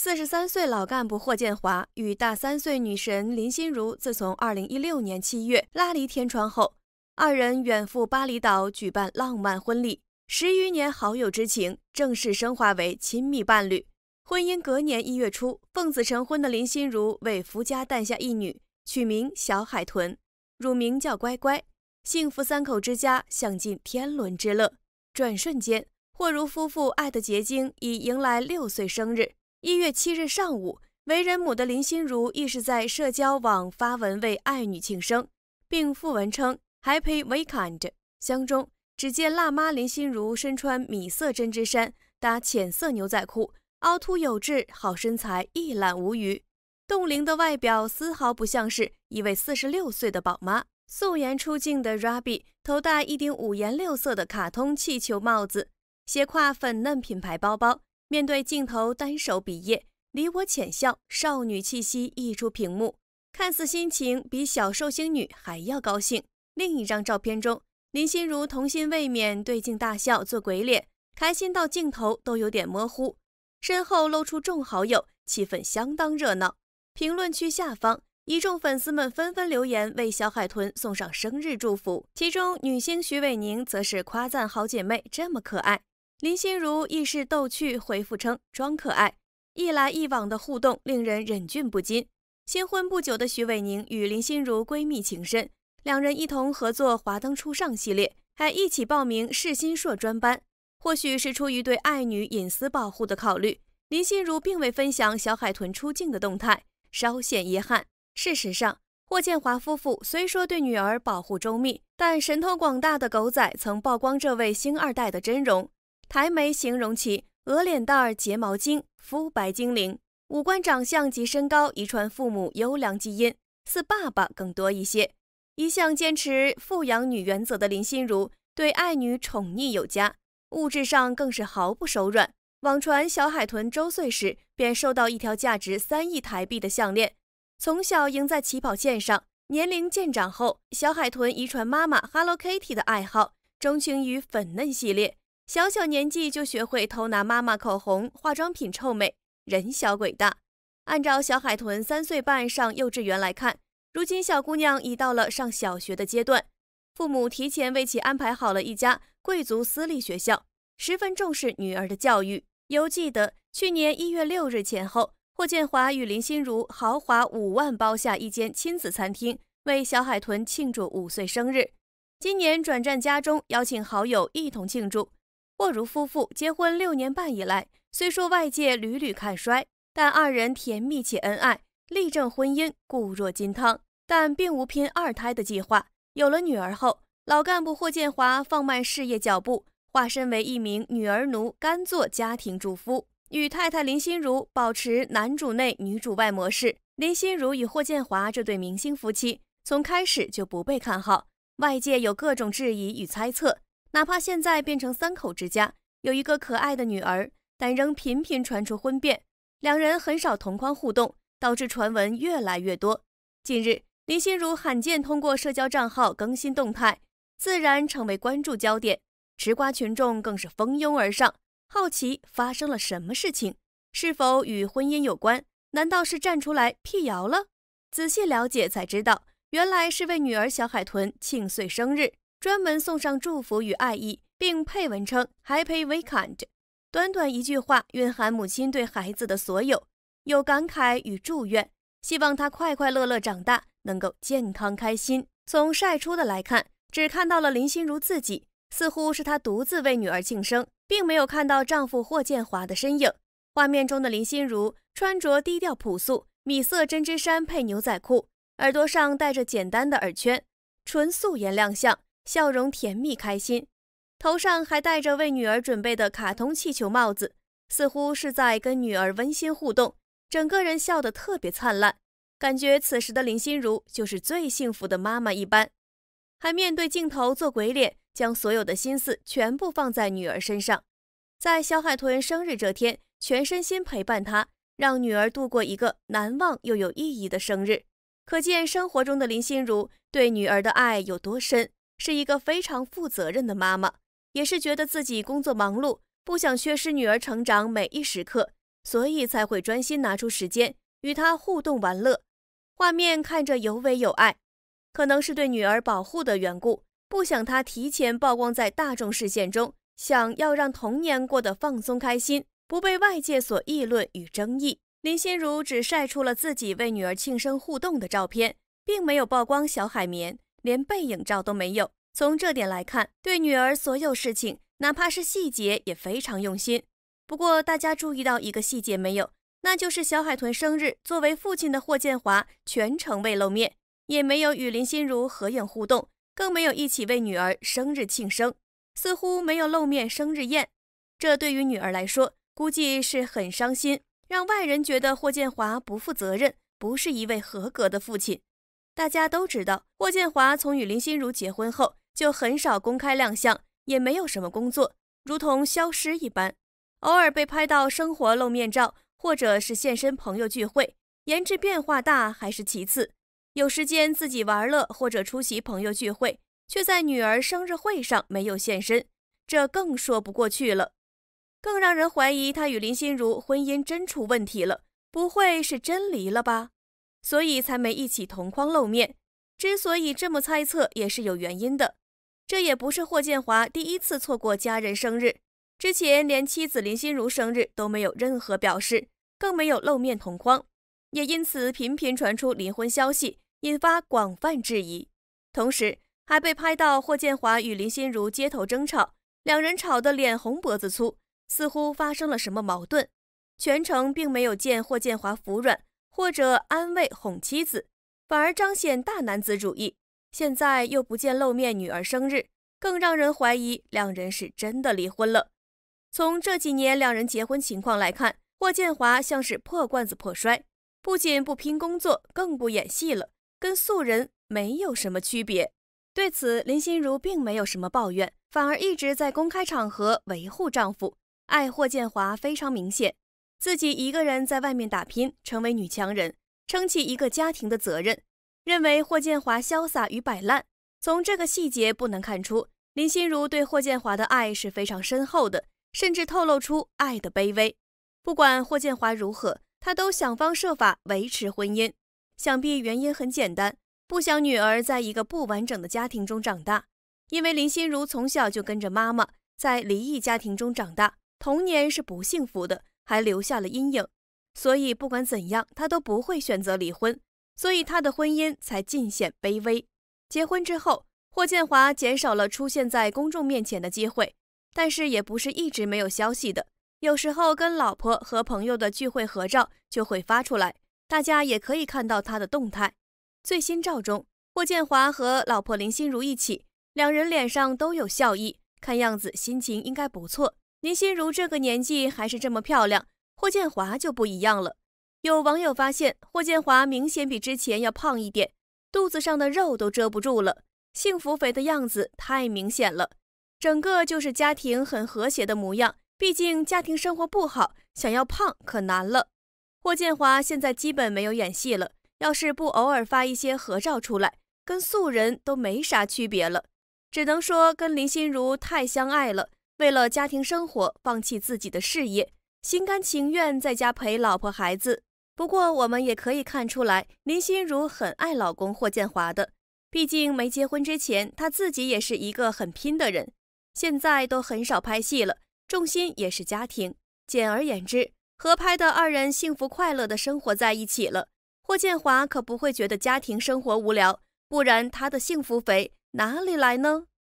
四十三岁老干部霍建华与大三岁女神林心如，自从二零一六年七月拉离天窗后，二人远赴巴厘岛举办浪漫婚礼，十余年好友之情正式升华为亲密伴侣。婚姻隔年一月初，奉子成婚的林心如为夫家诞下一女，取名小海豚，乳名叫乖乖。幸福三口之家享尽天伦之乐。转瞬间，霍如夫妇爱的结晶已迎来六岁生日。一月七日上午，为人母的林心如亦是在社交网发文为爱女庆生，并附文称 h a p p y Weekend”。相中只见辣妈林心如身穿米色针织衫，搭浅色牛仔裤，凹凸有致好身材一览无余。冻龄的外表丝毫不像是一位四十六岁的宝妈。素颜出镜的 Rabi 头戴一顶五颜六色的卡通气球帽子，斜挎粉嫩品牌包包。面对镜头，单手比耶，离我浅笑，少女气息溢出屏幕，看似心情比小寿星女还要高兴。另一张照片中，林心如童心未泯，对镜大笑，做鬼脸，开心到镜头都有点模糊。身后露出众好友，气氛相当热闹。评论区下方，一众粉丝们纷纷留言为小海豚送上生日祝福，其中女星徐伟宁则是夸赞好姐妹这么可爱。林心如亦是逗趣回复称装可爱，一来一往的互动令人忍俊不禁。新婚不久的徐伟宁与林心如闺蜜情深，两人一同合作华灯初上系列，还一起报名世新硕专班。或许是出于对爱女隐私保护的考虑，林心如并未分享小海豚出镜的动态，稍显遗憾。事实上，霍建华夫妇虽说对女儿保护周密，但神通广大的狗仔曾曝光这位星二代的真容。台媒形容其鹅脸蛋儿、睫毛精、肤白精灵，五官长相及身高遗传父母优良基因，似爸爸更多一些。一向坚持富养女原则的林心如，对爱女宠溺有加，物质上更是毫不手软。网传小海豚周岁时便收到一条价值三亿台币的项链。从小赢在起跑线上，年龄渐长后，小海豚遗传妈妈 Hello Kitty 的爱好，钟情于粉嫩系列。小小年纪就学会偷拿妈妈口红、化妆品臭美，人小鬼大。按照小海豚三岁半上幼稚园来看，如今小姑娘已到了上小学的阶段，父母提前为其安排好了一家贵族私立学校，十分重视女儿的教育。犹记得去年一月六日前后，霍建华与林心如豪华五万包下一间亲子餐厅，为小海豚庆祝五岁生日。今年转战家中，邀请好友一同庆祝。霍如夫妇结婚六年半以来，虽说外界屡屡看衰，但二人甜蜜且恩爱，力证婚姻固若金汤。但并无拼二胎的计划。有了女儿后，老干部霍建华放慢事业脚步，化身为一名女儿奴，甘做家庭主夫，与太太林心如保持男主内女主外模式。林心如与霍建华这对明星夫妻，从开始就不被看好，外界有各种质疑与猜测。哪怕现在变成三口之家，有一个可爱的女儿，但仍频频传出婚变，两人很少同框互动，导致传闻越来越多。近日，林心如罕见通过社交账号更新动态，自然成为关注焦点，吃瓜群众更是蜂拥而上，好奇发生了什么事情，是否与婚姻有关？难道是站出来辟谣了？仔细了解才知道，原来是为女儿小海豚庆岁生日。专门送上祝福与爱意，并配文称 Happy Weekend。短短一句话，蕴含母亲对孩子的所有，有感慨与祝愿，希望他快快乐乐长大，能够健康开心。从晒出的来看，只看到了林心如自己，似乎是她独自为女儿庆生，并没有看到丈夫霍建华的身影。画面中的林心如穿着低调朴素，米色针织衫配牛仔裤，耳朵上戴着简单的耳圈，纯素颜亮相。笑容甜蜜开心，头上还戴着为女儿准备的卡通气球帽子，似乎是在跟女儿温馨互动，整个人笑得特别灿烂，感觉此时的林心如就是最幸福的妈妈一般，还面对镜头做鬼脸，将所有的心思全部放在女儿身上，在小海豚生日这天，全身心陪伴她，让女儿度过一个难忘又有意义的生日，可见生活中的林心如对女儿的爱有多深。是一个非常负责任的妈妈，也是觉得自己工作忙碌，不想缺失女儿成长每一时刻，所以才会专心拿出时间与她互动玩乐。画面看着尤为有爱，可能是对女儿保护的缘故，不想她提前曝光在大众视线中，想要让童年过得放松开心，不被外界所议论与争议。林心如只晒出了自己为女儿庆生互动的照片，并没有曝光小海绵。连背影照都没有，从这点来看，对女儿所有事情，哪怕是细节也非常用心。不过大家注意到一个细节没有？那就是小海豚生日，作为父亲的霍建华全程未露面，也没有与林心如合影互动，更没有一起为女儿生日庆生，似乎没有露面生日宴。这对于女儿来说，估计是很伤心，让外人觉得霍建华不负责任，不是一位合格的父亲。大家都知道，霍建华从与林心如结婚后就很少公开亮相，也没有什么工作，如同消失一般。偶尔被拍到生活露面照，或者是现身朋友聚会，颜值变化大还是其次。有时间自己玩乐或者出席朋友聚会，却在女儿生日会上没有现身，这更说不过去了。更让人怀疑他与林心如婚姻真出问题了，不会是真离了吧？所以才没一起同框露面。之所以这么猜测，也是有原因的。这也不是霍建华第一次错过家人生日，之前连妻子林心如生日都没有任何表示，更没有露面同框，也因此频频传出离婚消息，引发广泛质疑。同时，还被拍到霍建华与林心如街头争吵，两人吵得脸红脖子粗，似乎发生了什么矛盾，全程并没有见霍建华服软。或者安慰哄妻子，反而彰显大男子主义。现在又不见露面，女儿生日更让人怀疑两人是真的离婚了。从这几年两人结婚情况来看，霍建华像是破罐子破摔，不仅不拼工作，更不演戏了，跟素人没有什么区别。对此，林心如并没有什么抱怨，反而一直在公开场合维护丈夫，爱霍建华非常明显。自己一个人在外面打拼，成为女强人，撑起一个家庭的责任。认为霍建华潇洒与摆烂，从这个细节不难看出，林心如对霍建华的爱是非常深厚的，甚至透露出爱的卑微。不管霍建华如何，她都想方设法维持婚姻。想必原因很简单，不想女儿在一个不完整的家庭中长大。因为林心如从小就跟着妈妈在离异家庭中长大，童年是不幸福的。还留下了阴影，所以不管怎样，他都不会选择离婚，所以他的婚姻才尽显卑微。结婚之后，霍建华减少了出现在公众面前的机会，但是也不是一直没有消息的，有时候跟老婆和朋友的聚会合照就会发出来，大家也可以看到他的动态。最新照中，霍建华和老婆林心如一起，两人脸上都有笑意，看样子心情应该不错。林心如这个年纪还是这么漂亮，霍建华就不一样了。有网友发现，霍建华明显比之前要胖一点，肚子上的肉都遮不住了，幸福肥的样子太明显了。整个就是家庭很和谐的模样，毕竟家庭生活不好，想要胖可难了。霍建华现在基本没有演戏了，要是不偶尔发一些合照出来，跟素人都没啥区别了。只能说跟林心如太相爱了。为了家庭生活，放弃自己的事业，心甘情愿在家陪老婆孩子。不过，我们也可以看出来，林心如很爱老公霍建华的。毕竟没结婚之前，她自己也是一个很拼的人，现在都很少拍戏了，重心也是家庭。简而言之，合拍的二人幸福快乐的生活在一起了。霍建华可不会觉得家庭生活无聊，不然他的幸福肥哪里来呢？